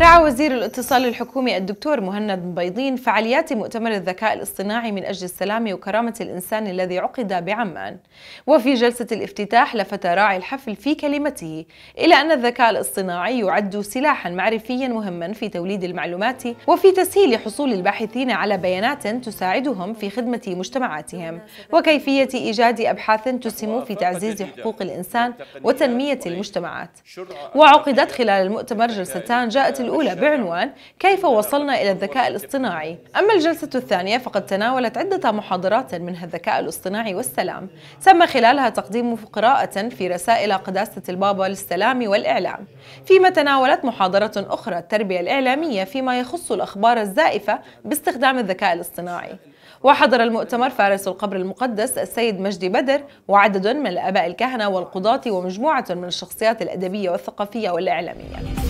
رعى وزير الاتصال الحكومي الدكتور مهند مبيضين فعاليات مؤتمر الذكاء الاصطناعي من أجل السلام وكرامة الإنسان الذي عقد بعمان وفي جلسة الافتتاح لفت راعي الحفل في كلمته إلى أن الذكاء الاصطناعي يعد سلاحا معرفيا مهما في توليد المعلومات وفي تسهيل حصول الباحثين على بيانات تساعدهم في خدمة مجتمعاتهم وكيفية إيجاد أبحاث تسهم في تعزيز حقوق الإنسان وتنمية المجتمعات وعقدت خلال المؤتمر جلستان جاءت الأولى بعنوان كيف وصلنا إلى الذكاء الاصطناعي أما الجلسة الثانية فقد تناولت عدة محاضرات منها الذكاء الاصطناعي والسلام تم خلالها تقديم قراءة في رسائل قداسة البابا للسلام والإعلام فيما تناولت محاضرة أخرى التربية الإعلامية فيما يخص الأخبار الزائفة باستخدام الذكاء الاصطناعي وحضر المؤتمر فارس القبر المقدس السيد مجدي بدر وعدد من الآباء الكهنة والقضاة ومجموعة من الشخصيات الأدبية والثقافية والإعلامية